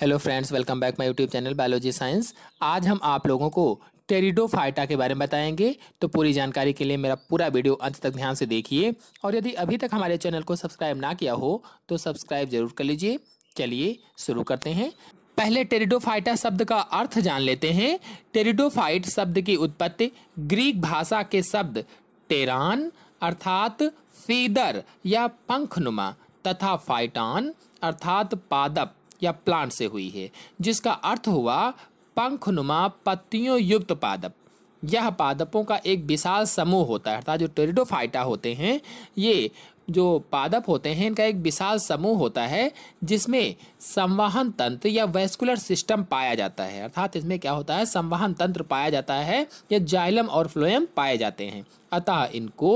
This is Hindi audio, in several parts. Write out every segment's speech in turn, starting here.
hello friends welcome back my YouTube channel biology science आज हम आप लोगों को टेरिडोफाइटा के बारे में बताएंगे तो पूरी जानकारी के लिए मेरा पूरा वीडियो अंत तक ध्यान से देखिए और यदि अभी तक हमारे चैनल को सब्सक्राइब ना किया हो तो सब्सक्राइब जरूर कर लीजिए चलिए शुरू करते हैं पहले टेरिडोफाइटा शब्द का अर्थ जान लेते हैं टेरिडोफाइट शब्द की उत्पत्ति ग्रीक भाषा के शब्द टेरान अर्थात फीदर या पंखनुमा तथा फाइटान अर्थात पादप या प्लांट से हुई है जिसका अर्थ हुआ पंखनुमा पत्तियों युक्त पादप यह पादपों का एक विशाल समूह होता है अर्थात जो टेरिडोफाइटा होते हैं ये जो पादप होते हैं इनका एक विशाल समूह होता है जिसमें संवहन तंत्र या वेस्कुलर सिस्टम पाया जाता है अर्थात इसमें क्या होता है संवहन तंत्र पाया जाता है या जाइलम और फ्लोएम पाए जाते हैं अतः इनको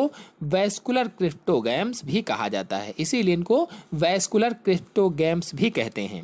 वैस्कुलर क्रिप्टोगैम्स भी कहा जाता है इसीलिए इनको वैस्कुलर क्रिप्टोगैम्स भी कहते हैं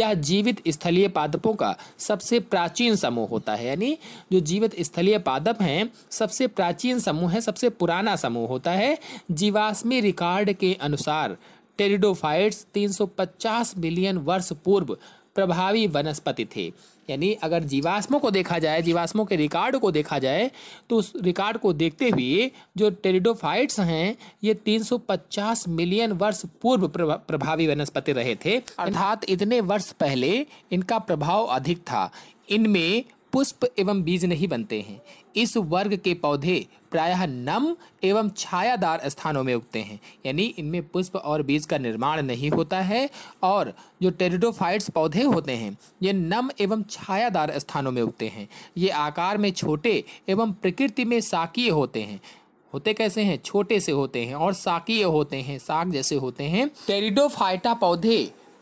यह जीवित स्थलीय पादपों का सबसे प्राचीन समूह होता है यानी जो जीवित स्थलीय पादप हैं सबसे प्राचीन समूह है सबसे पुराना समूह होता है जीवाश्मी रिकॉर्ड के अनुसार टेरिडोफाइट्स 350 मिलियन वर्ष पूर्व प्रभावी वनस्पति थे यानी अगर जीवाश्मों को देखा जाए जीवाश्मों के रिकॉर्ड को देखा जाए तो उस रिकॉर्ड को देखते हुए जो टेरिडोफाइट्स हैं ये 350 मिलियन वर्ष पूर्व प्रभावी वनस्पति रहे थे अर्थात इतने वर्ष पहले इनका प्रभाव अधिक था इनमें पुष्प एवं बीज नहीं बनते हैं इस वर्ग के पौधे प्रायः नम एवं छायादार स्थानों में उगते हैं यानी इनमें पुष्प और बीज का निर्माण नहीं होता है और जो टेरिडोफाइट्स पौधे होते हैं ये नम एवं छायादार स्थानों में उगते हैं ये आकार में छोटे एवं प्रकृति में साकीय होते हैं होते कैसे हैं छोटे से होते हैं और साकीय होते हैं साग जैसे होते हैं टेरिडोफाइटा पौधे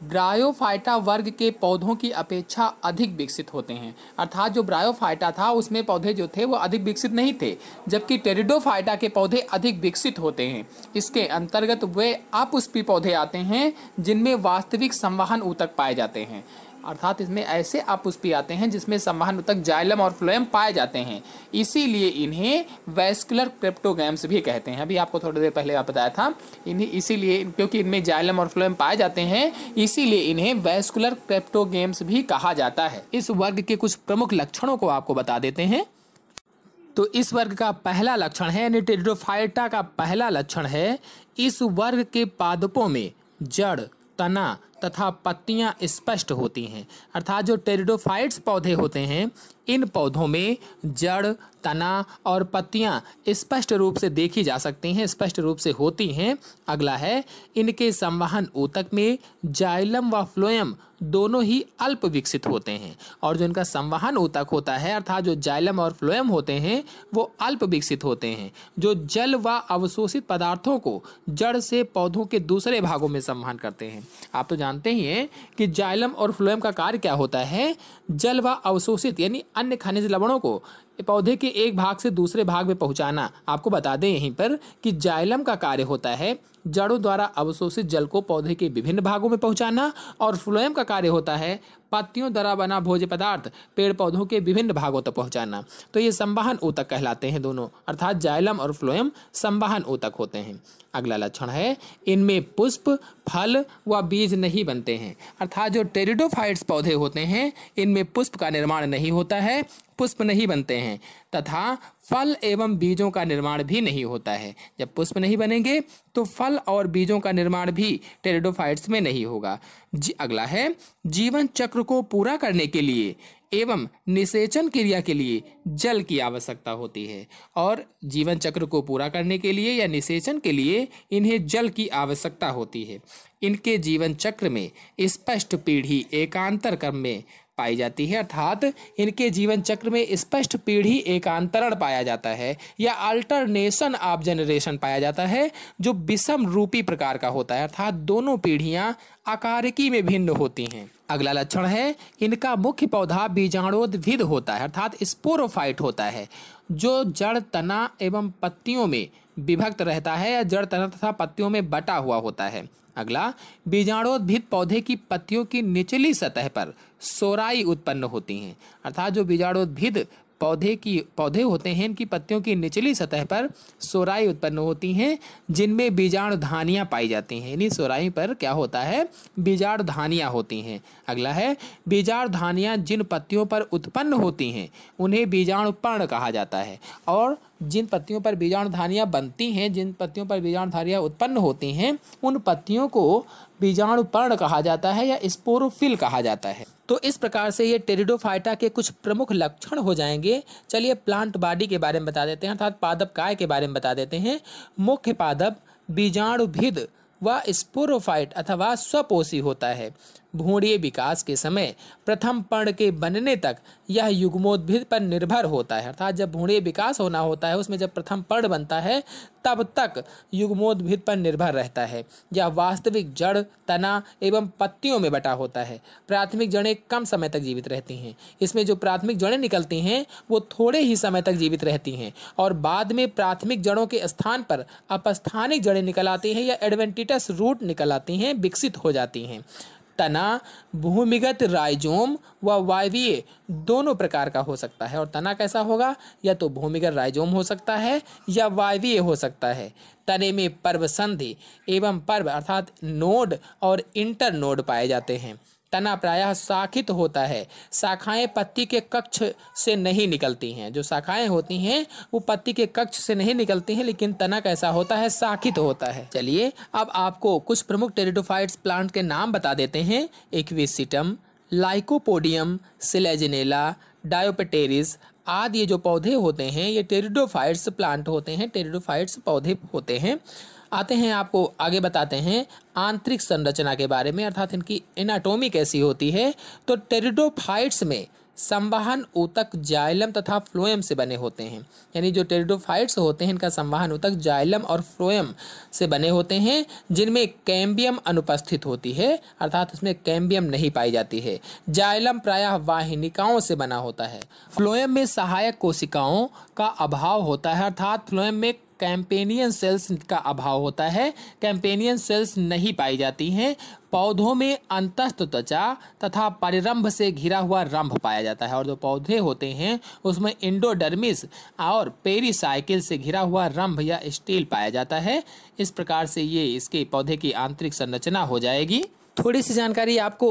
ब्रायोफाइटा वर्ग के पौधों की अपेक्षा अधिक विकसित होते हैं अर्थात जो ब्रायोफाइटा था उसमें पौधे जो थे वो अधिक विकसित नहीं थे जबकि टेरिडोफाइटा के पौधे अधिक विकसित होते हैं इसके अंतर्गत वे अपुष्पी पौधे आते हैं जिनमें वास्तविक संवहन ऊतक पाए जाते हैं अर्थात इसमें ऐसे अपुष्पी आते हैं जिसमें संवाहन समानुतक जाइलम और फ्लोएम पाए जाते हैं इसीलिए इन्हें वैस्कुलर क्रेप्टोगैम्स भी कहते हैं अभी आपको थोड़ी देर पहले आप बताया था इन्हें इसीलिए क्योंकि इनमें जाइलम और फ्लोएम पाए जाते हैं इसीलिए इन्हें वैस्कुलर क्रेप्टोगेम्स भी कहा जाता है इस वर्ग के कुछ प्रमुख लक्षणों को आपको बता देते हैं तो इस वर्ग का पहला लक्षण है यानी टेरिडोफाइटा का पहला लक्षण है इस वर्ग के पादपों में जड़ तना तथा पत्तियां स्पष्ट होती हैं अर्थात जो टेरिडोफाइट्स पौधे होते हैं इन पौधों में जड़ तना और पत्तियां स्पष्ट रूप से देखी जा सकती हैं स्पष्ट रूप से होती हैं अगला है इनके संवहन ऊतक में जाइलम व फ्लोयम दोनों ही अल्प विकसित होते हैं और जो इनका संवहन ऊतक होता है अर्थात जो जाइलम और फ्लोयम होते हैं वो अल्प विकसित होते हैं जो जल व अवशोषित पदार्थों को जड़ से पौधों के दूसरे भागों में संवहन करते हैं आप तो जानते जानते ही हैं कि जाइलम और फ्लोएम का कार्य क्या होता है जल व अवशोषित यानी अन्य खनिज लवणों को पौधे के एक भाग से दूसरे भाग में पहुंचाना आपको बता दें यहीं पर कि जाइलम का कार्य होता है जड़ों द्वारा अवशोषित जल को पौधे के विभिन्न भागों में पहुंचाना और फ्लोएम का कार्य होता है पत्तियों द्वारा बना भोज्य पदार्थ पेड़ पौधों के विभिन्न भागों तक तो पहुंचाना तो ये संवाहन ऊतक कहलाते हैं दोनों अर्थात जाइलम और फ्लोएम संवाहन ऊतक होते हैं अगला लक्षण है इनमें पुष्प फल व बीज नहीं बनते हैं अर्थात जो टेरिडोफाइट्स पौधे होते हैं इनमें पुष्प का निर्माण नहीं होता है पुष्प नहीं बनते हैं तथा फल एवं बीजों का निर्माण भी नहीं होता है जब पुष्प नहीं बनेंगे तो फल और बीजों का निर्माण भी टेरिडोफाइट्स में नहीं होगा जी अगला है जीवन चक्र को पूरा करने के लिए एवं निषेचन क्रिया के लिए जल की आवश्यकता होती है और जीवन चक्र को पूरा करने के लिए या निषेचन के लिए इन्हें जल की आवश्यकता होती है इनके जीवन चक्र में स्पष्ट पीढ़ी एकांतर क्रम में पाई जाती है अर्थात इनके जीवन चक्र में स्पष्ट पीढ़ी एकांतरण पाया जाता है या अल्टरनेशन ऑफ जनरेशन पाया जाता है जो विषम रूपी प्रकार का होता है अर्थात दोनों पीढ़ियां आकारिकी में भिन्न होती हैं अगला लक्षण है इनका मुख्य पौधा बीजाणोद्भिद होता है अर्थात स्पोरोफाइट होता है जो जड़ तना एवं पत्तियों में विभक्त रहता है या जड़ तना तथा पत्तियों में बटा हुआ होता है अगला बीजाणोद्भिद पौधे की पत्तियों की निचली सतह पर सोराई उत्पन्न होती हैं अर्थात जो बीजाणुद्भिद पौधे की पौधे होते हैं इनकी पत्तियों की निचली सतह पर सोराई उत्पन्न होती हैं जिनमें बीजाणु धानियाँ पाई जाती हैं इन्हीं सोराई पर क्या होता है बीजाणु धानियाँ होती हैं अगला है बीजाणु धानियाँ जिन पत्तियों पर उत्पन्न होती हैं उन्हें बीजाणु पर्ण कहा जाता है और जिन पत्तियों पर बीजाणु धानियाँ बनती हैं जिन पत्तियों पर बीजाणु धानियाँ उत्पन्न होती हैं उन पत्तियों को बीजाणु पर्ण कहा जाता है या स्पोरोफिल कहा जाता है तो इस प्रकार से ये टेरिडोफाइटा के कुछ प्रमुख लक्षण हो जाएंगे चलिए प्लांट बॉडी के बारे में बता देते हैं अर्थात पादप काय के बारे में बता देते हैं मुख्य पादप बीजाणुभिद व स्पोरोफाइट अथवा स्वपोषी होता है भूणीय विकास के समय प्रथम पर्ण के बनने तक यह युग्मोद्भिद पर निर्भर होता है अर्थात जब भूणीय विकास होना होता है उसमें जब प्रथम पर्ण बनता है तब तक युग्मोद्भिद पर निर्भर रहता है यह वास्तविक जड़ तना एवं पत्तियों में बटा होता है प्राथमिक जड़ें कम समय तक जीवित रहती हैं इसमें जो प्राथमिक जड़ें निकलती हैं वो थोड़े ही समय तक जीवित रहती हैं और बाद में प्राथमिक जड़ों के स्थान पर अपस्थानिक जड़ें निकल आती हैं या एडवेंटिटस रूट निकल आती हैं विकसित हो जाती हैं तना भूमिगत राइजोम व वायवीय दोनों प्रकार का हो सकता है और तना कैसा होगा या तो भूमिगत राइजोम हो सकता है या वायवीय हो सकता है तने में पर्व संधि एवं पर्व अर्थात नोड और इंटर नोड पाए जाते हैं तना प्रायः शाखित होता है शाखाएं पत्ती के कक्ष से नहीं निकलती हैं जो शाखाएं होती हैं वो पत्ती के कक्ष से नहीं निकलती हैं लेकिन तना कैसा होता है शाखित होता है चलिए अब आपको कुछ प्रमुख टेरिडोफाइट्स प्लांट के नाम बता देते हैं इक्विसिटम लाइकोपोडियम सिलेजनेला डायोपेटेरिस आदि ये जो पौधे होते हैं ये टेरिडोफाइट्स प्लांट होते हैं टेरिडोफाइट्स पौधे होते हैं आते हैं आपको आगे बताते हैं आंतरिक संरचना के बारे में अर्थात इनकी एनाटोमी कैसी होती है तो टेरिडोफाइट्स में संवाहन ऊतक जाइलम तथा फ्लोएम से बने होते हैं यानी जो टेरिडोफाइट्स होते हैं इनका संवाहन ऊतक जाइलम और फ्लोएम से बने होते हैं जिनमें कैम्बियम अनुपस्थित होती है अर्थात इसमें कैम्बियम नहीं पाई जाती है जाइलम प्रायः वाहिनिकाओं से बना होता है फ्लोएम में सहायक कोशिकाओं का अभाव होता है अर्थात फ्लोएम में कैंपेनियन सेल्स का अभाव होता है कैंपेनियन सेल्स नहीं पाई जाती हैं पौधों में अंतस्थ त्वचा तथा परिरंभ से घिरा हुआ रंभ पाया जाता है और जो पौधे होते हैं उसमें इंडोडर्मिस और पेरीसाइकिल से घिरा हुआ रंभ या स्टील पाया जाता है इस प्रकार से ये इसके पौधे की आंतरिक संरचना हो जाएगी थोड़ी सी जानकारी आपको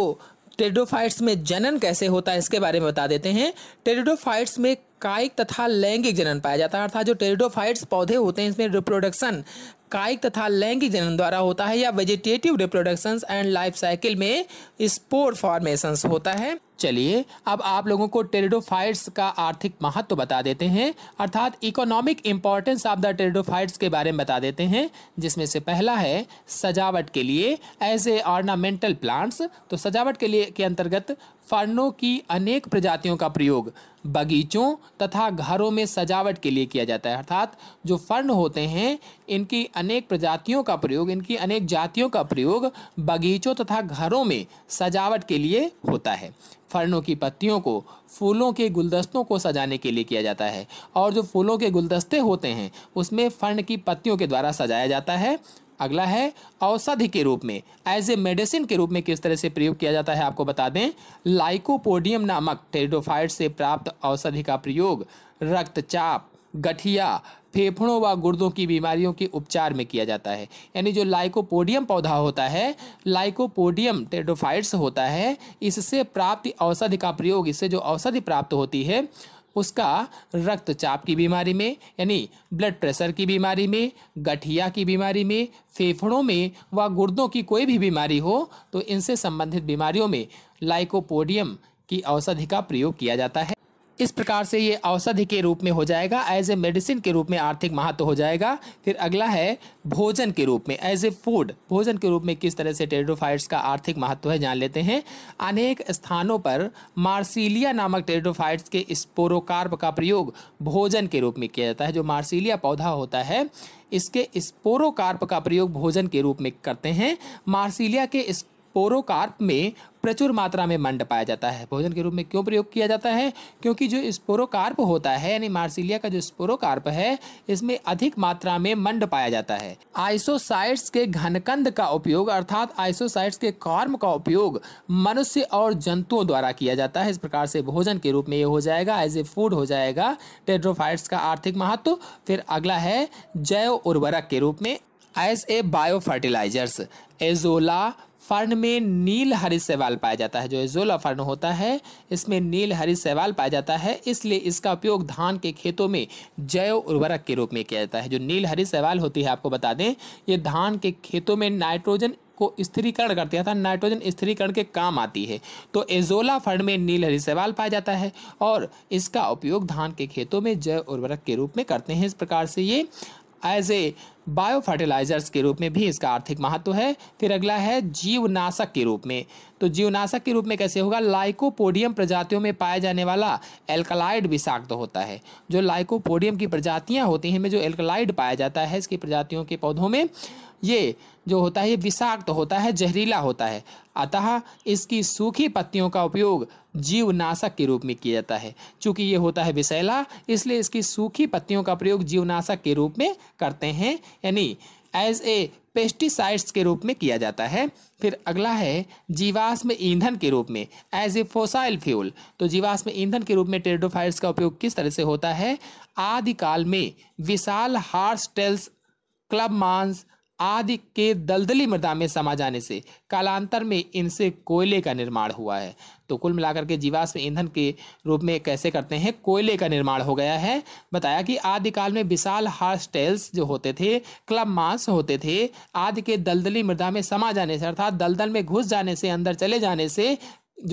टेरिडोफाइट्स में जनन कैसे होता है इसके बारे में बता देते हैं टेरिडोफाइट्स में कायिक तथा लैंगिक जनन पाया जाता है अर्थात जो टेरिडोफाइट्स पौधे होते हैं इसमें रिप्रोडक्शन कायिक तथा लैंगिक जनन द्वारा होता है या vegetative reproductions and life cycle में स्पोर फॉर्मेशंस होता है चलिए अब आप लोगों को टेरिडोफाइट्स का आर्थिक महत्व तो बता देते हैं अर्थात economic importance of the pteridophytes के बारे में बता देते हैं जिसमें से पहला है सजावट के लिए एज ए ऑर्नामेंटल प्लांट्स तो सजावट के लिए के अंतर्गत फर्नों की अनेक प्रजातियों का प्रयोग बगीचों तथा घरों में सजावट के लिए किया जाता है अर्थात जो फर्न होते हैं इनकी अनेक प्रजातियों का प्रयोग इनकी अनेक जातियों का प्रयोग बगीचों तथा घरों में सजावट के लिए होता है फर्नों की पत्तियों को फूलों के गुलदस्तों को सजाने के लिए किया जाता है और जो फूलों के गुलदस्ते होते हैं उसमें फर्न की पत्तियों के द्वारा सजाया जाता है अगला है औषधि के रूप में एज ए मेडिसिन के रूप में किस तरह से प्रयोग किया जाता है आपको बता दें लाइकोपोडियम नामक टेरिडोफाइट से प्राप्त औषधि का प्रयोग रक्तचाप गठिया फेफड़ों व गुर्दों की बीमारियों के उपचार में किया जाता है यानी जो लाइकोपोडियम पौधा होता है लाइकोपोडियम टेडोफाइट्स होता है इससे प्राप्त औषधि का प्रयोग इससे जो औषधि प्राप्त होती है उसका रक्तचाप की बीमारी में यानी ब्लड प्रेशर की बीमारी में गठिया की बीमारी में फेफड़ों में व गुर्दों की कोई भी बीमारी हो तो इनसे संबंधित बीमारियों में लाइकोपोडियम की औषधि का प्रयोग किया जाता है इस प्रकार से ये औषधि के रूप में हो जाएगा एज ए मेडिसिन के रूप में आर्थिक महत्व तो हो जाएगा फिर अगला है भोजन के रूप में एज ए फूड भोजन के रूप में किस तरह से टेरिडोफाइट्स का आर्थिक महत्व तो है जान लेते हैं अनेक स्थानों पर मार्सिलिया नामक टेरिडोफाइट्स के स्पोरोकार्प का प्रयोग भोजन के रूप में किया जाता है जो मार्सिलिया पौधा होता है इसके स्पोरोकार्प का प्रयोग भोजन के रूप में करते हैं मार्सिलिया के स्पोरोकार्प में प्रचुर मात्रा में मंड पाया जाता है भोजन के रूप में क्यों प्रयोग किया जाता है क्योंकि जो स्पोरोकार्प होता है यानी मार्सिलिया का जो स्पोरोकार्प है इसमें अधिक मात्रा में मंड पाया जाता है आइसोसाइट्स के घनकंद का उपयोग अर्थात आइसोसाइट्स के कॉर्म का उपयोग मनुष्य और जंतुओं द्वारा किया जाता है इस प्रकार से भोजन के रूप में ये हो जाएगा एज ए फूड हो जाएगा टेड्रोफाइट्स का आर्थिक महत्व फिर अगला है जैव उर्वरक के रूप में as a bio fertilizers azolla fern में नील हरी सेवाल पाया जाता है जो एजोला फर्न होता है इसमें नील हरी सेवाल पाया जाता है इसलिए इसका उपयोग धान के खेतों में जैव उर्वरक के रूप में किया जाता है जो नील हरी सेवाल होती है आपको बता दें ये धान के खेतों में नाइट्रोजन को स्थिरीकरण करती है नाइट्रोजन स्थिरीकरण के काम आती है तो एजोला फर्ड में नील हरी सेवाल पाया जाता है और इसका उपयोग धान के खेतों में जैव उर्वरक के रूप में करते हैं इस प्रकार से ये एज ए बायो फर्टिलाइजर्स के रूप में भी इसका आर्थिक महत्व है फिर अगला है जीवनाशक के रूप में तो जीवनाशक के रूप में कैसे होगा लाइकोपोडियम प्रजातियों में पाया जाने वाला एल्कलाइड विषाक्त होता है जो लाइकोपोडियम की प्रजातियाँ होती हैं में जो एल्कलाइड पाया जाता है इसकी प्रजातियों के पौधों में ये जो होता है ये विषाक्त होता है जहरीला होता है अतः इसकी सूखी पत्तियों का उपयोग जीवनाशक के रूप में किया जाता है चूंकि ये होता है विषैला इसलिए इसकी सूखी पत्तियों का प्रयोग जीवनाशक के रूप में करते हैं यानी एज ए पेस्टिसाइड्स के रूप में किया जाता है फिर अगला है जीवाश्म ईंधन के रूप में एज ए फोसाइल फ्यूल तो जीवाश्म ईंधन के रूप में टेरडोफाइड्स का उपयोग किस तरह से होता है आदिकाल में विशाल हार्स टेल्स क्लब मांस आदि के दलदली मृदा में समा जाने से कालांतर में इनसे कोयले का निर्माण हुआ है तो कुल मिलाकर के जीवाश्म ईंधन के रूप में कैसे करते हैं कोयले का निर्माण हो गया है बताया कि आदिकाल में विशाल हार्स्टेल्स जो होते थे क्लब मांस होते थे आदि के दलदली मृदा में समा जाने से अर्थात दलदल में घुस जाने से अंदर चले जाने से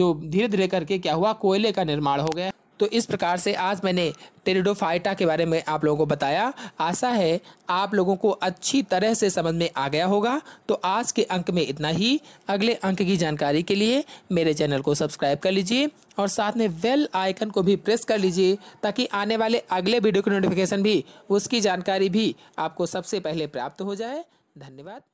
जो धीरे धीरे करके क्या हुआ कोयले का निर्माण हो गया तो इस प्रकार से आज मैंने टेरिडोफाइटा के बारे में आप लोगों को बताया आशा है आप लोगों को अच्छी तरह से समझ में आ गया होगा तो आज के अंक में इतना ही अगले अंक की जानकारी के लिए मेरे चैनल को सब्सक्राइब कर लीजिए और साथ में वेल आइकन को भी प्रेस कर लीजिए ताकि आने वाले अगले वीडियो की नोटिफिकेशन भी उसकी जानकारी भी आपको सबसे पहले प्राप्त हो जाए धन्यवाद